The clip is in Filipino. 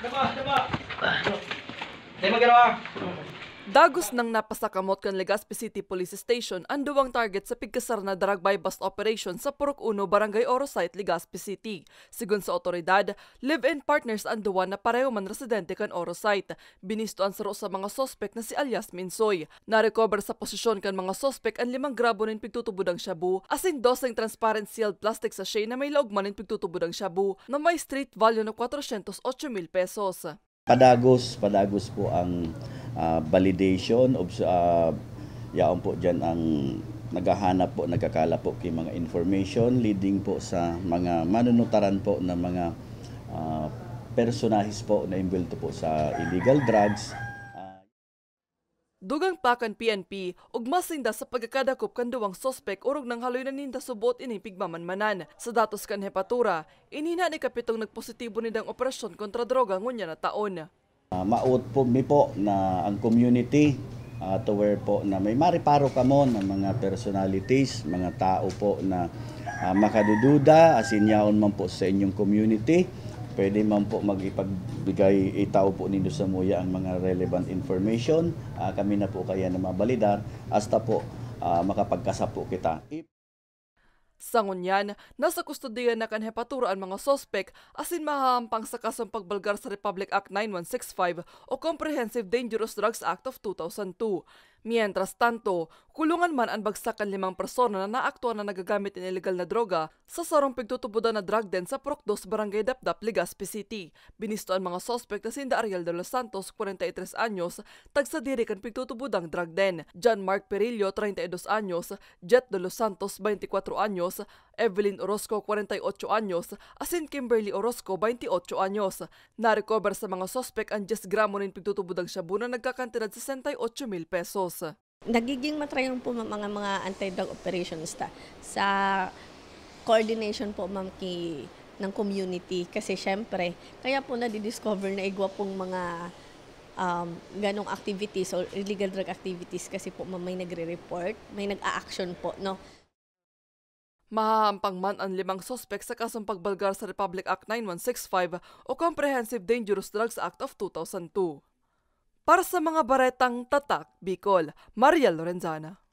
Daba, daba. Daba, daba. Dagos nang napasakamot kan Legazpi City Police Station ang duwang target sa pigkasar na drug Daragbay Bus Operation sa Purok 1 Barangay Oro Site, Legazpi City. Sigun sa otoridad, live-in partners ang duwan na pareho man residente kan Oro Site. Binisto ang saro sa mga sospek na si alias Minsoy. Narecover sa posisyon kan mga sospek ang limang grabo ng pigtutubudang shabu, asin doseng transparent sealed plastic sa sachet na may laugman ng pigtutubudang shabu na may street value na 408,000 pesos. Padagos, padagos po ang uh, validation of uh, ah, yaon po dyan ang naghahanap po, nagkakala po kay mga information leading po sa mga manunutaran po ng mga uh, ah, personahis po na imbilto po sa illegal drugs. Uh, Dugang pakan PNP, ug mas sa pagkakadakop kan duwang sospek urog nang haloy na ninda subot ini pigmamanmanan. Sa datos kan hepatura, inina ni kapitong nagpositibo dang operasyon kontra droga ngunya na taon. Uh, ah, maot po mi po na ang community uh, to where po na may mariparo ka mo ng mga personalities, mga tao po na uh, makadududa, asinyaon man po sa inyong community. Pwede man po magipagbigay itaw po ninyo sa muya ang mga relevant information. Uh, kami na po kaya na mabalidar hasta po uh, makapagkasa po kita. Sangon yan, nasa kustodiya na kanhepatura ang mga sospek asin mahahampang sa kasong pagbalgar sa Republic Act 9165 o Comprehensive Dangerous Drugs Act of 2002. Mientras tanto, kulungan man ang bagsakan limang persona na naaktuan na nagagamit ng illegal na droga sa sarong pigtutubudan na drug den sa Procdos, Barangay Dapdap, Legazpi City. Binisto ang mga sospek na sinda Ariel de los Santos, 43 anyos, tagsadirikan pigtutubudang drug den. John Mark Perillo, 32 anyos, Jet de los Santos, 24 anyos, Evelyn Orozco, 48 anyos, asin Kimberly Orozco, 28 anyos. Narecover sa mga sospek ang 10 gramo ng pigtutubudang shabu na nagkakantinad 68 mil pesos. Rosa. Nagiging matrayon po mga mga anti-drug operations ta ah, sa coordination po ma'am ki ng community kasi syempre kaya po na discover na igwa pong mga um, ganong activities or illegal drug activities kasi po ma'am may nagre-report, may nag-a-action po, no? Mahahampang man ang limang sospek sa kasong pagbalgar sa Republic Act 9165 o Comprehensive Dangerous Drugs Act of 2002. Para sa mga baretang tatak, Bicol, Maria Lorenzana.